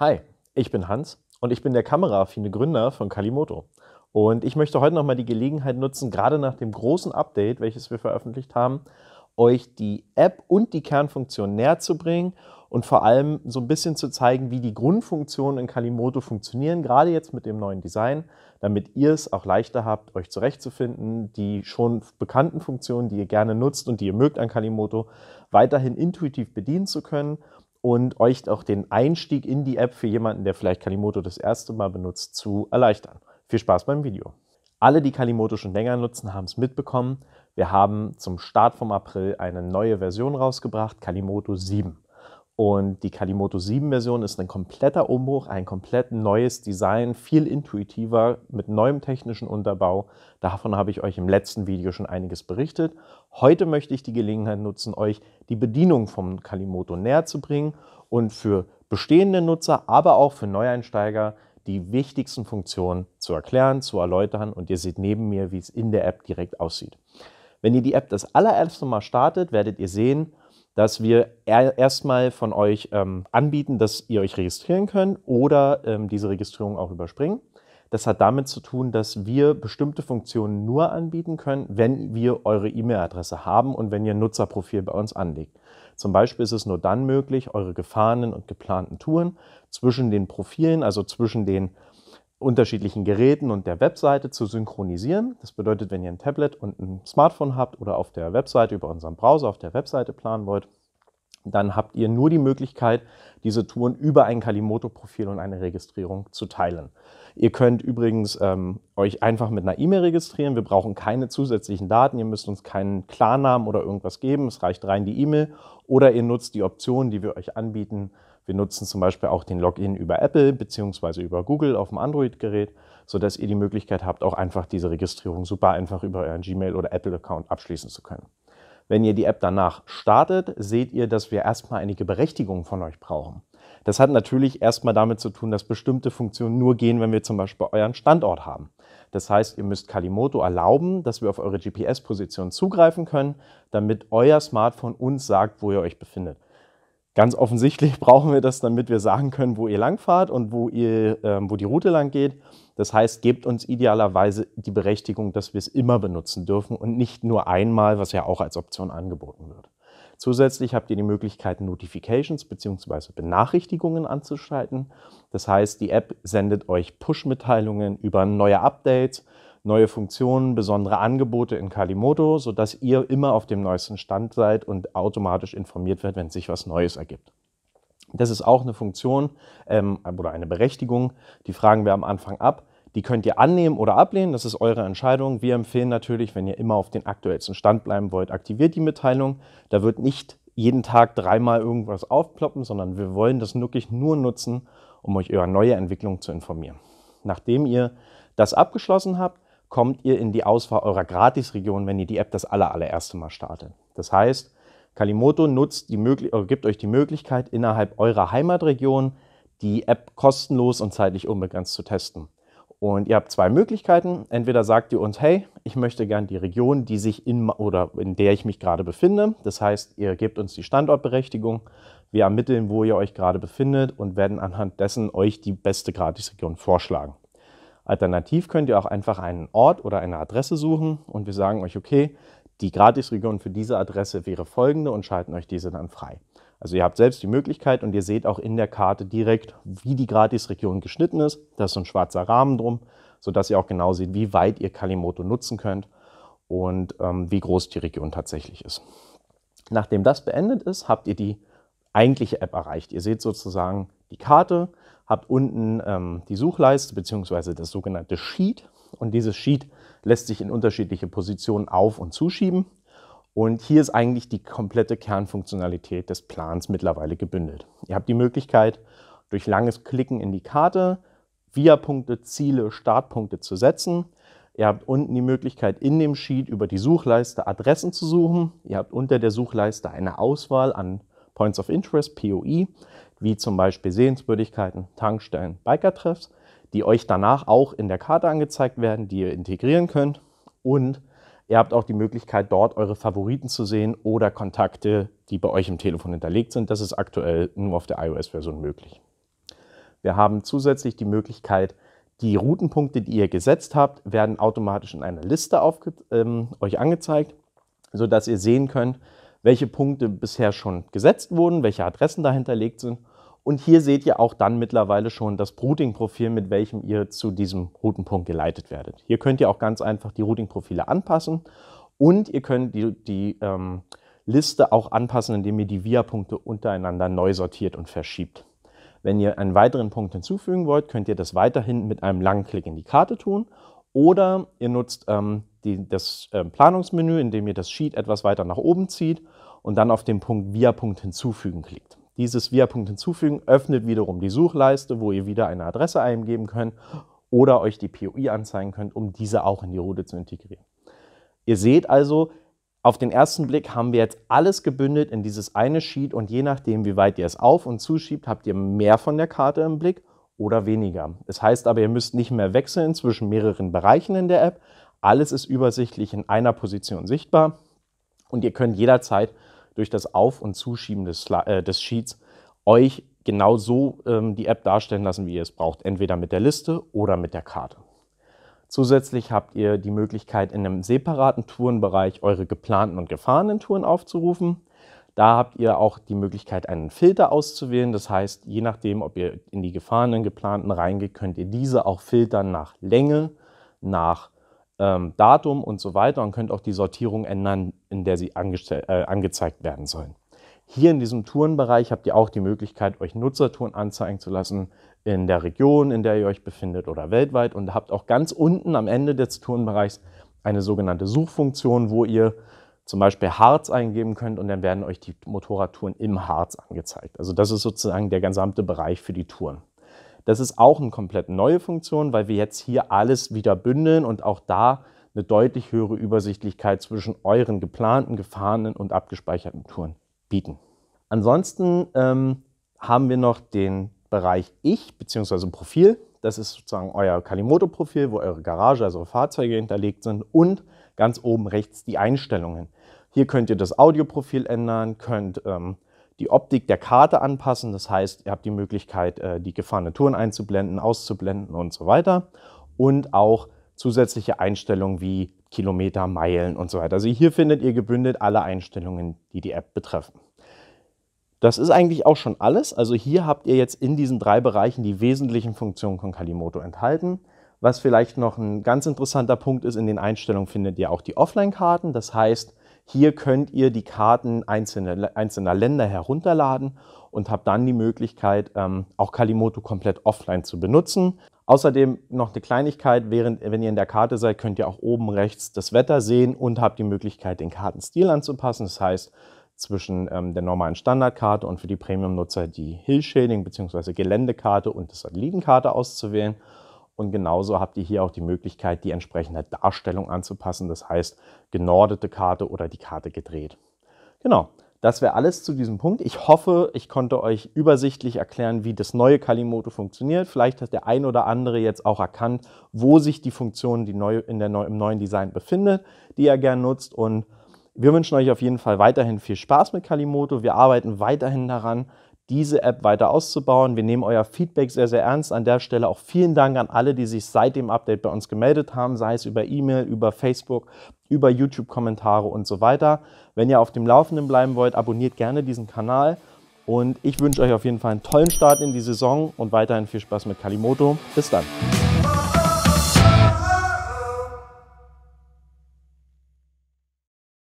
Hi, ich bin Hans und ich bin der kameraaffine Gründer von Kalimoto. Und ich möchte heute nochmal die Gelegenheit nutzen, gerade nach dem großen Update, welches wir veröffentlicht haben, euch die App und die Kernfunktion näher zu bringen und vor allem so ein bisschen zu zeigen, wie die Grundfunktionen in Kalimoto funktionieren, gerade jetzt mit dem neuen Design, damit ihr es auch leichter habt, euch zurechtzufinden, die schon bekannten Funktionen, die ihr gerne nutzt und die ihr mögt an Kalimoto, weiterhin intuitiv bedienen zu können und euch auch den Einstieg in die App für jemanden, der vielleicht Kalimoto das erste Mal benutzt, zu erleichtern. Viel Spaß beim Video. Alle, die Kalimoto schon länger nutzen, haben es mitbekommen. Wir haben zum Start vom April eine neue Version rausgebracht, Kalimoto 7. Und die Kalimoto 7-Version ist ein kompletter Umbruch, ein komplett neues Design, viel intuitiver, mit neuem technischen Unterbau. Davon habe ich euch im letzten Video schon einiges berichtet. Heute möchte ich die Gelegenheit nutzen, euch die Bedienung vom Kalimoto näher zu bringen und für bestehende Nutzer, aber auch für Neueinsteiger die wichtigsten Funktionen zu erklären, zu erläutern und ihr seht neben mir, wie es in der App direkt aussieht. Wenn ihr die App das allererste Mal startet, werdet ihr sehen, dass wir erstmal von euch ähm, anbieten, dass ihr euch registrieren könnt oder ähm, diese Registrierung auch überspringen. Das hat damit zu tun, dass wir bestimmte Funktionen nur anbieten können, wenn wir eure E-Mail-Adresse haben und wenn ihr ein Nutzerprofil bei uns anlegt. Zum Beispiel ist es nur dann möglich, eure gefahrenen und geplanten Touren zwischen den Profilen, also zwischen den unterschiedlichen Geräten und der Webseite zu synchronisieren. Das bedeutet, wenn ihr ein Tablet und ein Smartphone habt oder auf der Webseite über unseren Browser auf der Webseite planen wollt, dann habt ihr nur die Möglichkeit, diese Touren über ein Kalimoto-Profil und eine Registrierung zu teilen. Ihr könnt übrigens ähm, euch einfach mit einer E-Mail registrieren. Wir brauchen keine zusätzlichen Daten. Ihr müsst uns keinen Klarnamen oder irgendwas geben. Es reicht rein die E-Mail. Oder ihr nutzt die Optionen, die wir euch anbieten, wir nutzen zum Beispiel auch den Login über Apple bzw. über Google auf dem Android-Gerät, sodass ihr die Möglichkeit habt, auch einfach diese Registrierung super einfach über euren Gmail- oder Apple-Account abschließen zu können. Wenn ihr die App danach startet, seht ihr, dass wir erstmal einige Berechtigungen von euch brauchen. Das hat natürlich erstmal damit zu tun, dass bestimmte Funktionen nur gehen, wenn wir zum Beispiel euren Standort haben. Das heißt, ihr müsst Kalimoto erlauben, dass wir auf eure GPS-Position zugreifen können, damit euer Smartphone uns sagt, wo ihr euch befindet. Ganz offensichtlich brauchen wir das, damit wir sagen können, wo ihr langfahrt und wo, ihr, äh, wo die Route lang geht. Das heißt, gebt uns idealerweise die Berechtigung, dass wir es immer benutzen dürfen und nicht nur einmal, was ja auch als Option angeboten wird. Zusätzlich habt ihr die Möglichkeit, Notifications bzw. Benachrichtigungen anzuschalten. Das heißt, die App sendet euch Push-Mitteilungen über neue Updates, neue Funktionen, besondere Angebote in Kalimoto, sodass ihr immer auf dem neuesten Stand seid und automatisch informiert wird, wenn sich was Neues ergibt. Das ist auch eine Funktion ähm, oder eine Berechtigung, die fragen wir am Anfang ab. Die könnt ihr annehmen oder ablehnen, das ist eure Entscheidung. Wir empfehlen natürlich, wenn ihr immer auf den aktuellsten Stand bleiben wollt, aktiviert die Mitteilung. Da wird nicht jeden Tag dreimal irgendwas aufploppen, sondern wir wollen das wirklich nur nutzen, um euch über neue Entwicklungen zu informieren. Nachdem ihr das abgeschlossen habt, kommt ihr in die Auswahl eurer Gratisregion, wenn ihr die App das aller, allererste Mal startet. Das heißt, Kalimoto nutzt die Möglich gibt euch die Möglichkeit, innerhalb eurer Heimatregion die App kostenlos und zeitlich unbegrenzt zu testen. Und ihr habt zwei Möglichkeiten. Entweder sagt ihr uns, hey, ich möchte gern die Region, die sich in oder in der ich mich gerade befinde. Das heißt, ihr gebt uns die Standortberechtigung. Wir ermitteln, wo ihr euch gerade befindet und werden anhand dessen euch die beste Gratisregion vorschlagen. Alternativ könnt ihr auch einfach einen Ort oder eine Adresse suchen und wir sagen euch, okay, die Gratisregion für diese Adresse wäre folgende und schalten euch diese dann frei. Also ihr habt selbst die Möglichkeit und ihr seht auch in der Karte direkt, wie die Gratisregion geschnitten ist. Da ist so ein schwarzer Rahmen drum, sodass ihr auch genau seht, wie weit ihr Kalimoto nutzen könnt und ähm, wie groß die Region tatsächlich ist. Nachdem das beendet ist, habt ihr die eigentliche App erreicht. Ihr seht sozusagen die Karte, habt unten ähm, die Suchleiste bzw. das sogenannte Sheet. Und dieses Sheet lässt sich in unterschiedliche Positionen auf- und zuschieben. Und hier ist eigentlich die komplette Kernfunktionalität des Plans mittlerweile gebündelt. Ihr habt die Möglichkeit, durch langes Klicken in die Karte Via-Punkte, Ziele, Startpunkte zu setzen. Ihr habt unten die Möglichkeit, in dem Sheet über die Suchleiste Adressen zu suchen. Ihr habt unter der Suchleiste eine Auswahl an Points of Interest, POI wie zum Beispiel Sehenswürdigkeiten, Tankstellen, Bikertreffs, die euch danach auch in der Karte angezeigt werden, die ihr integrieren könnt. Und ihr habt auch die Möglichkeit, dort eure Favoriten zu sehen oder Kontakte, die bei euch im Telefon hinterlegt sind. Das ist aktuell nur auf der iOS-Version möglich. Wir haben zusätzlich die Möglichkeit, die Routenpunkte, die ihr gesetzt habt, werden automatisch in einer Liste ähm, euch angezeigt, sodass ihr sehen könnt, welche Punkte bisher schon gesetzt wurden, welche Adressen dahinterlegt sind und hier seht ihr auch dann mittlerweile schon das Routing-Profil, mit welchem ihr zu diesem Routenpunkt geleitet werdet. Hier könnt ihr auch ganz einfach die Routing-Profile anpassen und ihr könnt die, die ähm, Liste auch anpassen, indem ihr die VIA-Punkte untereinander neu sortiert und verschiebt. Wenn ihr einen weiteren Punkt hinzufügen wollt, könnt ihr das weiterhin mit einem langen Klick in die Karte tun oder ihr nutzt ähm, die, das äh, Planungsmenü, indem ihr das Sheet etwas weiter nach oben zieht und dann auf den Punkt VIA-Punkt hinzufügen klickt. Dieses Via-Punkt hinzufügen öffnet wiederum die Suchleiste, wo ihr wieder eine Adresse eingeben könnt oder euch die POI anzeigen könnt, um diese auch in die Route zu integrieren. Ihr seht also, auf den ersten Blick haben wir jetzt alles gebündelt in dieses eine Sheet und je nachdem, wie weit ihr es auf- und zuschiebt, habt ihr mehr von der Karte im Blick oder weniger. das heißt aber, ihr müsst nicht mehr wechseln zwischen mehreren Bereichen in der App. Alles ist übersichtlich in einer Position sichtbar und ihr könnt jederzeit durch das Auf- und Zuschieben des, äh, des Sheets euch genau so ähm, die App darstellen lassen, wie ihr es braucht, entweder mit der Liste oder mit der Karte. Zusätzlich habt ihr die Möglichkeit, in einem separaten Tourenbereich eure geplanten und gefahrenen Touren aufzurufen. Da habt ihr auch die Möglichkeit, einen Filter auszuwählen. Das heißt, je nachdem, ob ihr in die gefahrenen, geplanten reingeht, könnt ihr diese auch filtern nach Länge, nach ähm, Datum und so weiter und könnt auch die Sortierung ändern, in der sie äh, angezeigt werden sollen. Hier in diesem Tourenbereich habt ihr auch die Möglichkeit, euch Nutzertouren anzeigen zu lassen in der Region, in der ihr euch befindet oder weltweit und habt auch ganz unten am Ende des Tourenbereichs eine sogenannte Suchfunktion, wo ihr zum Beispiel Harz eingeben könnt und dann werden euch die Motorradtouren im Harz angezeigt. Also das ist sozusagen der gesamte Bereich für die Touren. Das ist auch eine komplett neue Funktion, weil wir jetzt hier alles wieder bündeln und auch da eine deutlich höhere Übersichtlichkeit zwischen euren geplanten, gefahrenen und abgespeicherten Touren bieten. Ansonsten ähm, haben wir noch den Bereich Ich bzw. Profil. Das ist sozusagen euer Kalimoto-Profil, wo eure Garage, also eure Fahrzeuge hinterlegt sind und ganz oben rechts die Einstellungen. Hier könnt ihr das Audioprofil ändern, könnt ähm, die Optik der Karte anpassen. Das heißt, ihr habt die Möglichkeit, äh, die gefahrenen Touren einzublenden, auszublenden und so weiter. Und auch zusätzliche Einstellungen wie Kilometer, Meilen und so weiter. Also hier findet ihr gebündelt alle Einstellungen, die die App betreffen. Das ist eigentlich auch schon alles. Also hier habt ihr jetzt in diesen drei Bereichen die wesentlichen Funktionen von Kalimoto enthalten. Was vielleicht noch ein ganz interessanter Punkt ist, in den Einstellungen findet ihr auch die Offline-Karten. Das heißt, hier könnt ihr die Karten einzelner, einzelner Länder herunterladen und habt dann die Möglichkeit, ähm, auch Kalimoto komplett offline zu benutzen. Außerdem noch eine Kleinigkeit, während, wenn ihr in der Karte seid, könnt ihr auch oben rechts das Wetter sehen und habt die Möglichkeit, den Kartenstil anzupassen. Das heißt, zwischen ähm, der normalen Standardkarte und für die Premium-Nutzer die Hill-Shading bzw. Geländekarte und die Satellitenkarte auszuwählen. Und genauso habt ihr hier auch die Möglichkeit, die entsprechende Darstellung anzupassen. Das heißt, genordete Karte oder die Karte gedreht. Genau, das wäre alles zu diesem Punkt. Ich hoffe, ich konnte euch übersichtlich erklären, wie das neue Kalimoto funktioniert. Vielleicht hat der ein oder andere jetzt auch erkannt, wo sich die Funktion die neu, in der, im neuen Design befindet, die er gern nutzt. Und wir wünschen euch auf jeden Fall weiterhin viel Spaß mit Kalimoto. Wir arbeiten weiterhin daran, diese App weiter auszubauen. Wir nehmen euer Feedback sehr, sehr ernst. An der Stelle auch vielen Dank an alle, die sich seit dem Update bei uns gemeldet haben, sei es über E-Mail, über Facebook, über YouTube-Kommentare und so weiter. Wenn ihr auf dem Laufenden bleiben wollt, abonniert gerne diesen Kanal. Und ich wünsche euch auf jeden Fall einen tollen Start in die Saison und weiterhin viel Spaß mit Kalimoto. Bis dann.